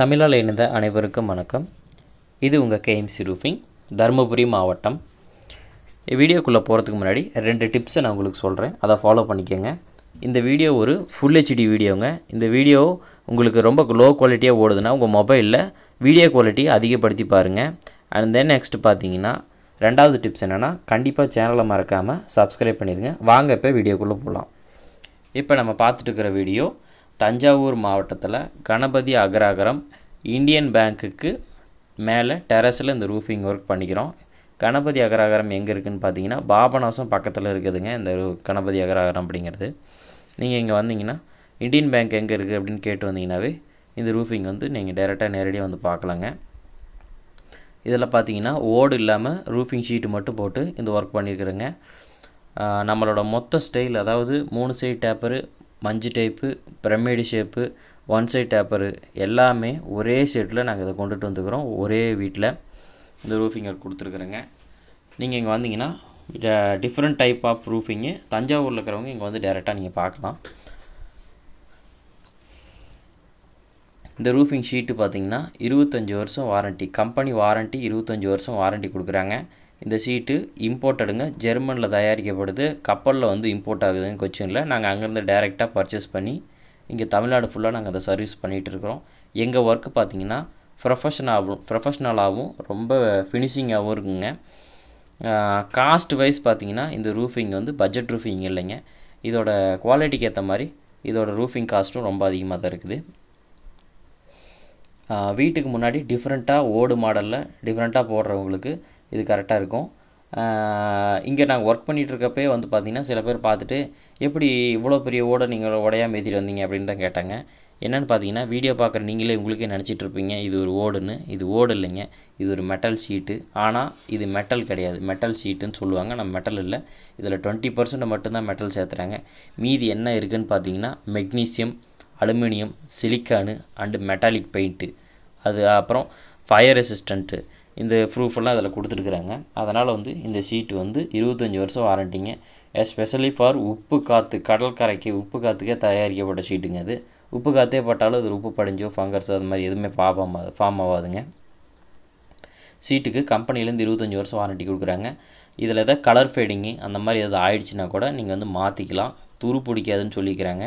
தமிழால் இணைந்த அனைவருக்கும் வணக்கம் இது உங்கள் கேஎம்சி ரூஃபிங் தருமபுரி மாவட்டம் வீடியோக்குள்ளே போகிறதுக்கு முன்னாடி ரெண்டு டிப்ஸை நான் உங்களுக்கு சொல்கிறேன் அதை ஃபாலோ பண்ணிக்கோங்க இந்த வீடியோ ஒரு ஃபுல் ஹெச்டி வீடியோங்க இந்த வீடியோ உங்களுக்கு ரொம்ப லோ குவாலிட்டியாக ஓடுதுன்னா உங்கள் மொபைலில் வீடியோ குவாலிட்டியை அதிகப்படுத்தி பாருங்கள் அண்ட் தென் நெக்ஸ்ட் பார்த்தீங்கன்னா ரெண்டாவது டிப்ஸ் என்னென்னா கண்டிப்பாக சேனலை மறக்காமல் சப்ஸ்கிரைப் பண்ணிடுங்க வாங்க இப்போ வீடியோக்குள்ளே போகலாம் இப்போ நம்ம பார்த்துட்டு இருக்கிற வீடியோ தஞ்சாவூர் மாவட்டத்தில் கணபதி அகராகரம் இண்டியன் பேங்க்குக்கு மேலே டெரஸில் இந்த ரூஃபிங் ஒர்க் பண்ணிக்கிறோம் கணபதி அகராகரம் எங்கே இருக்குதுன்னு பார்த்தீங்கன்னா பாபநாசம் பக்கத்தில் இருக்குதுங்க இந்த கணபதி அகராகரம் அப்படிங்கிறது நீங்கள் இங்கே வந்தீங்கன்னா இண்டியன் பேங்க் எங்கே இருக்குது அப்படின்னு கேட்டு வந்தீங்கன்னாவே இந்த ரூஃபிங் வந்து நீங்கள் டைரெக்டாக நேரடியாக வந்து பார்க்கலாங்க இதில் பார்த்தீங்கன்னா ஓடு இல்லாமல் ரூஃபிங் ஷீட்டு மட்டும் போட்டு இந்த ஒர்க் பண்ணியிருக்கிறேங்க நம்மளோட மொத்த ஸ்டைல் அதாவது மூணு சைடு டேப்பரு மஞ்சு type pyramid shape one side taper எல்லாமே ஒரே ஷேட்டில் நாங்கள் இதை கொண்டுட்டு வந்துக்கிறோம் ஒரே வீட்டில் இந்த ரூஃபிங்கர் கொடுத்துருக்குறேங்க நீங்கள் இங்கே வந்தீங்கன்னா டிஃப்ரெண்ட் டைப் ஆஃப் ரூஃபிங்கு தஞ்சாவூரில் இருக்கிறவங்க இங்கே வந்து டேரெக்டாக நீங்கள் பார்க்கலாம் இந்த ரூஃபிங் ஷீட்டு பார்த்தீங்கன்னா இருபத்தஞ்சி வருஷம் வாரண்ட்டி கம்பெனி வாரண்ட்டி இருபத்தஞ்சி வருஷம் வாரண்ட்டி கொடுக்குறாங்க இந்த சீட்டு இம்போர்ட்டடுங்க ஜெர்மனில் தயாரிக்கப்படுது கப்பலில் வந்து இம்போர்ட் ஆகுதுன்னு கொச்சினில் நாங்கள் அங்கேருந்து டேரெக்டாக பர்ச்சேஸ் பண்ணி இங்கே தமிழ்நாடு ஃபுல்லாக நாங்கள் அதை சர்வீஸ் இருக்கிறோம் எங்கள் ஒர்க்கு பார்த்தீங்கன்னா ப்ரொஃபஷனாகவும் ப்ரொஃபஷ்னலாகவும் ரொம்ப ஃபினிஷிங்காகவும் இருக்குங்க காஸ்ட் வைஸ் பார்த்திங்கன்னா இந்த ரூஃபிங் வந்து பட்ஜெட் ரூஃபிங் இல்லைங்க இதோட குவாலிட்டிக்கு ஏற்ற மாதிரி இதோட ரூஃபிங் காஸ்ட்டும் ரொம்ப அதிகமாக தான் இருக்குது வீட்டுக்கு முன்னாடி டிஃப்ரெண்ட்டாக ஓடு மாடலில் டிஃப்ரெண்ட்டாக போடுறவங்களுக்கு இது கரெக்டாக இருக்கும் இங்கே நாங்கள் ஒர்க் பண்ணிகிட்ருக்கப்பயே வந்து பார்த்திங்கன்னா சில பேர் பார்த்துட்டு எப்படி இவ்வளோ பெரிய ஓடை நீங்கள் உடையாமல் ஏற்றிட்டு வந்தீங்க அப்படின்னு தான் கேட்டாங்க என்னென்னு பார்த்தீங்கன்னா வீடியோ பார்க்குற நீங்களே உங்களுக்கே நினச்சிட்ருப்பீங்க இது ஒரு ஓடுன்னு இது ஓடு இல்லைங்க இது ஒரு மெட்டல் ஷீட்டு ஆனால் இது மெட்டல் கிடையாது மெட்டல் ஷீட்டுன்னு சொல்லுவாங்க நம்ம மெட்டல் இல்லை இதில் டுவெண்ட்டி பர்சன்ட் மட்டும்தான் மெட்டல் சேர்த்துறாங்க மீதி என்ன இருக்குதுன்னு பார்த்தீங்கன்னா magnesium aluminium silicon and metallic paint அது அப்புறம் ஃபயர் ரெசிஸ்டண்ட்டு இந்த ப்ரூஃப் எல்லாம் அதில் கொடுத்துருக்குறாங்க அதனால் வந்து இந்த சீட்டு வந்து இருபத்தஞ்சி வருஷம் வாரண்டிங்க எஸ்பெஷலி ஃபார் உப்பு காற்று கடல் கரைக்கு உப்பு காற்றுக்கே தயாரிக்கப்பட்ட சீட்டுங்க அது உப்பு காற்றே பட்டாலும் அது உப்பு படிஞ்சோ ஃபங்கர்ஸோ அது மாதிரி எதுவுமே ஃபார்ம் ஃபார்ம் ஆகாதுங்க சீட்டுக்கு கம்பெனிலேருந்து இருபத்தஞ்சி வருஷம் வாரண்டி கொடுக்குறாங்க இதில் எதாவது கலர் ஃபேடிங்கு அந்த மாதிரி எதாவது ஆயிடுச்சுன்னா கூட நீங்கள் வந்து மாற்றிக்கலாம் துரு பிடிக்காதுன்னு சொல்லிக்கிறாங்க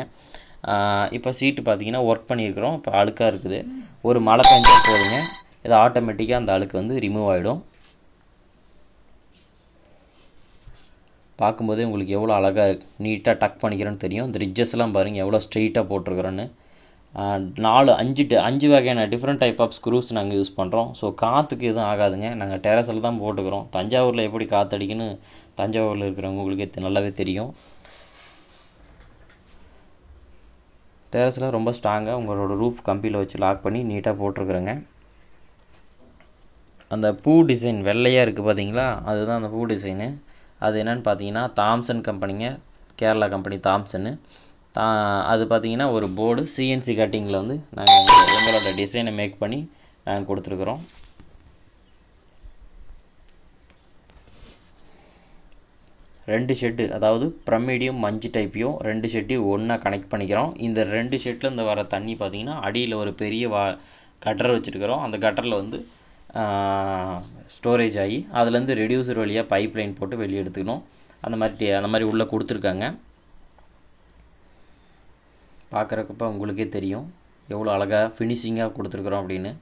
இப்போ சீட்டு பார்த்தீங்கன்னா ஒர்க் பண்ணியிருக்கிறோம் இப்போ அழுக்காக இருக்குது ஒரு மழை பெஞ்சால் போதுங்க இது ஆட்டோமேட்டிக்காக அந்த அழுக்கு வந்து ரிமூவ் ஆகிடும் பார்க்கும்போதே உங்களுக்கு எவ்வளோ அழகாக இருக்கு நீட்டாக டக் பண்ணிக்கிறேன்னு தெரியும் இந்த ரிஜஸ்லாம் பாருங்கள் எவ்வளோ ஸ்ட்ரெயிட்டாக போட்டிருக்கிறேன்னு நாலு அஞ்சு அஞ்சு வகையான டிஃப்ரெண்ட் டைப் ஆஃப் ஸ்க்ரூஸ் நாங்கள் யூஸ் பண்ணுறோம் ஸோ காற்றுக்கு எதுவும் ஆகாதுங்க நாங்கள் டெரஸில் தான் போட்டுக்கிறோம் தஞ்சாவூரில் எப்படி காற்றடிக்குன்னு தஞ்சாவூரில் இருக்கிறவங்க உங்களுக்கு நல்லாவே தெரியும் டெரஸில் ரொம்ப ஸ்ட்ராங்காக உங்களோட ரூஃப் கம்பியில் வச்சு லாக் பண்ணி நீட்டாக போட்டிருக்குறேங்க அந்த பூ டிசைன் வெள்ளையாக இருக்குது பார்த்தீங்களா அதுதான் அந்த பூ டிசைனு அது என்னென்னு பார்த்தீங்கன்னா தாம்சன் கம்பெனிங்க கேரளா கம்பெனி தாம்சன்னு தா அது பார்த்தீங்கன்னா ஒரு போர்டு சிஎன்சி கட்டிங்கில் வந்து நாங்கள் எங்களோட டிசைனை மேக் பண்ணி நாங்கள் கொடுத்துருக்குறோம் ரெண்டு ஷெட்டு அதாவது ப்ரமீடியம் மஞ்சு டைப்பையும் ரெண்டு ஷெட்டையும் ஒன்றா கனெக்ட் பண்ணிக்கிறோம் இந்த ரெண்டு ஷெட்டில் இந்த வர தண்ணி பார்த்திங்கன்னா அடியில் ஒரு பெரிய வா கட்டர் வச்சுருக்கிறோம் அந்த கட்டரில் வந்து ஸ்டோரேஜ் ஆகி அதுலேருந்து ரெடியூசர் வழியாக பைப் லைன் போட்டு வெளியே எடுத்துக்கணும் அந்த மாதிரி அந்த மாதிரி உள்ளே கொடுத்துருக்காங்க பார்க்குறக்கப்போ உங்களுக்கே தெரியும் எவ்வளோ அழகாக ஃபினிஷிங்காக கொடுத்துருக்குறோம் அப்படின்னு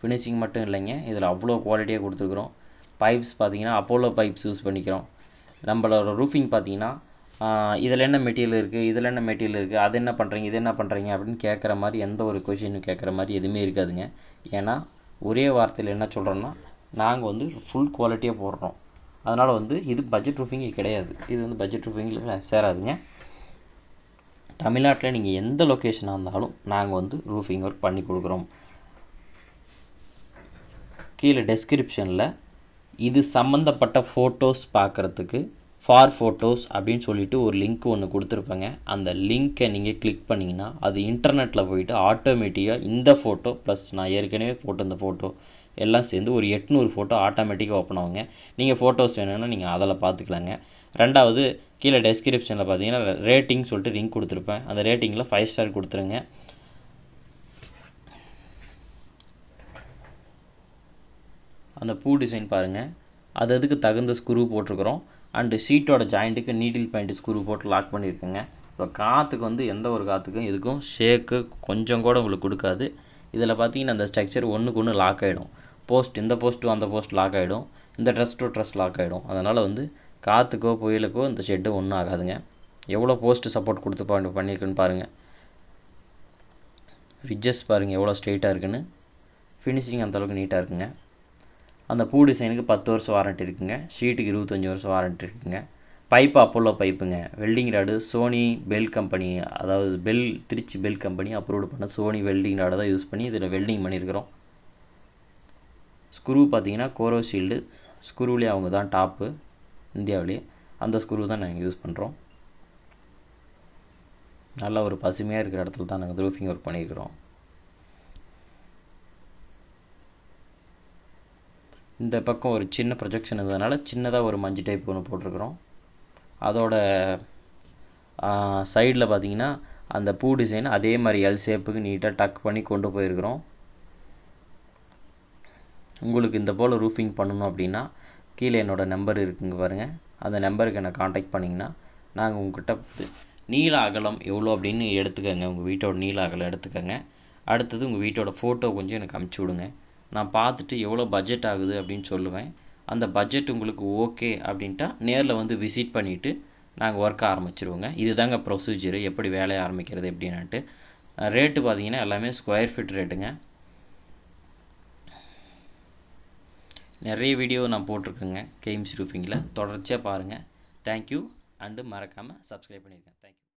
ஃபினிஷிங் மட்டும் இல்லைங்க இதில் அவ்வளோ குவாலிட்டியாக கொடுத்துருக்குறோம் பைப்ஸ் பார்த்திங்கன்னா அப்போலோ பைப்ஸ் யூஸ் பண்ணிக்கிறோம் நம்மளோட ரூஃபிங் பார்த்திங்கன்னா இதில் என்ன மெட்டீரியல் இருக்குது இதில் என்ன மெட்டீரியல் இருக்குது அது என்ன பண்ணுறீங்க இது என்ன பண்ணுறீங்க அப்படின்னு கேட்குற மாதிரி எந்த ஒரு கொஷினும் கேட்குற மாதிரி எதுவுமே இருக்காதுங்க ஏன்னா ஒரே வார்த்தையில் என்ன சொல்கிறோன்னா நாங்கள் வந்து ஃபுல் குவாலிட்டியாக போடுறோம் அதனால் வந்து இது பட்ஜெட் ப்ரூஃபிங்கே கிடையாது இது வந்து பட்ஜெட் ப்ரூஃபிங்கில் சேராதுங்க தமிழ்நாட்டில் நீங்கள் எந்த லொக்கேஷனாக இருந்தாலும் நாங்கள் வந்து ரூஃபிங் ஒர்க் பண்ணி கொடுக்குறோம் கீழே டெஸ்கிரிப்ஷனில் இது சம்மந்தப்பட்ட ஃபோட்டோஸ் பார்க்குறதுக்கு ஃபார் ஃபோட்டோஸ் அப்படின்னு சொல்லிட்டு ஒரு லிங்க் ஒன்று கொடுத்துருப்பாங்க அந்த லிங்க்கை நீங்கள் கிளிக் பண்ணிங்கன்னா அது இன்டர்நெட்டில் போயிட்டு ஆட்டோமேட்டிக்காக இந்த ஃபோட்டோ ப்ளஸ் நான் ஏற்கனவே போட்டிருந்த இந்த ஃபோட்டோ எல்லாம் சேர்ந்து ஒரு எட்நூறு ஃபோட்டோ ஆட்டோமேட்டிக்காக ஓப்பன் ஆகுங்க நீங்கள் ஃபோட்டோஸ் வேணும்னா நீங்கள் அதில் பார்த்துக்கலாங்க ரெண்டாவது கீழே டெஸ்கிரிப்ஷனில் பார்த்தீங்கன்னா ரேட்டிங் சொல்லிட்டு லிங்க் கொடுத்துருப்பேன் அந்த ரேட்டிங்கில் ஃபைவ் ஸ்டார் கொடுத்துருங்க அந்த பூ டிசைன் பாருங்கள் அது அதுக்கு தகுந்த ஸ்க்ரூ போட்டிருக்குறோம் அண்டு சீட்டோட ஜாயிண்ட்டுக்கு நீடில் பாயிண்ட் ஸ்க்ரூ போட்டு லாக் பண்ணியிருக்கேங்க இப்போ காற்றுக்கு வந்து எந்த ஒரு காற்றுக்கும் இதுக்கும் ஷேக்கு கொஞ்சம் கூட உங்களுக்கு கொடுக்காது இதில் பார்த்தீங்கன்னா அந்த ஸ்ட்ரக்சர் ஒன்றுக்கு ஒன்று லாக் ஆகிடும் போஸ்ட் இந்த போஸ்ட்டு அந்த போஸ்ட் லாக் ஆகிடும் இந்த ட்ரெஸ் டு ட்ரெஸ் லாக் ஆகிடும் அதனால் வந்து காற்றுக்கோ புயலுக்கோ இந்த ஷெட்டு ஒன்றும் ஆகாதுங்க எவ்வளோ போஸ்ட்டு சப்போர்ட் கொடுத்து பண்ணியிருக்குன்னு பாருங்கள் ரிஜஸ் பாருங்கள் எவ்வளோ ஸ்ட்ரெயிட்டாக இருக்குன்னு ஃபினிஷிங் அந்தளவுக்கு நீட்டாக இருக்குங்க அந்த பூ டிசைனுக்கு பத்து வருஷம் வாரண்ட் இருக்குங்க ஷீட்டுக்கு இருபத்தஞ்சி வருஷம் வாரண்ட் இருக்குங்க பைப்பு அப்போல்லோ பைப்புங்க welding rod Sony BHEL company அதாவது பெல் திருச்சி பெல் கம்பெனி அப்ரூவ்டு பண்ண சோனி வெல்டிங் ராடு தான் யூஸ் பண்ணி இதில் வெல்டிங் பண்ணியிருக்கிறோம் ஸ்க்ரூ பார்த்தீங்கன்னா கோரோஷீல்டு ஸ்க்ரூவிலே அவங்க தான் டாப்பு இந்தியாவிலே அந்த ஸ்க்ரூ தான் நாங்கள் யூஸ் பண்ணுறோம் நல்ல ஒரு பசுமையாக இருக்கிற இடத்துல தான் நாங்கள் ரூஃபிங் ஒர்க் பண்ணியிருக்கிறோம் இந்த பக்கம் ஒரு சின்ன ப்ரொஜெக்ஷன் இருந்ததுனால சின்னதாக ஒரு மஞ்சள் டைப் ஒன்று போட்டிருக்கிறோம் அதோட சைடில் பார்த்தீங்கன்னா அந்த பூ டிசைன் அதே மாதிரி எல் ஷேப்புக்கு நீட்டாக டக் பண்ணி கொண்டு போயிருக்கிறோம் உங்களுக்கு இந்த போல் ரூஃபிங் பண்ணணும் அப்படின்னா கீழே என்னோடய நம்பர் இருக்குங்க பாருங்கள் அந்த நம்பருக்கு என்னை காண்டாக்ட் பண்ணிங்கன்னா நாங்கள் உங்கள்கிட்ட நீள அகலம் எவ்வளோ அப்படின்னு எடுத்துக்கோங்க உங்கள் வீட்டோட நீள அகலம் எடுத்துக்கோங்க அடுத்தது உங்கள் வீட்டோட ஃபோட்டோ கொஞ்சம் எனக்கு அமுச்சு விடுங்க நான் பார்த்துட்டு எவ்வளோ பட்ஜெட் ஆகுது அப்படின்னு சொல்லுவேன் அந்த பட்ஜெட் உங்களுக்கு ஓகே அப்படின்ட்டா நேரில் வந்து விசிட் பண்ணிவிட்டு நாங்கள் ஒர்க் ஆரம்பிச்சிருவோங்க இதுதாங்க ப்ரொசீஜரு எப்படி வேலையை ஆரம்பிக்கிறது எப்படின்னான்ட்டு ரேட்டு பார்த்தீங்கன்னா எல்லாமே ஸ்கொயர் ஃபீட் ரேட்டுங்க நிறைய வீடியோ நான் போட்டிருக்கேங்க கேம்ஸ் ரூஃபிங்கில் தொடர்ச்சியாக பாருங்கள் தேங்க்யூ அண்டு மறக்காமல் சப்ஸ்கிரைப் பண்ணியிருக்கேன் தேங்க்யூ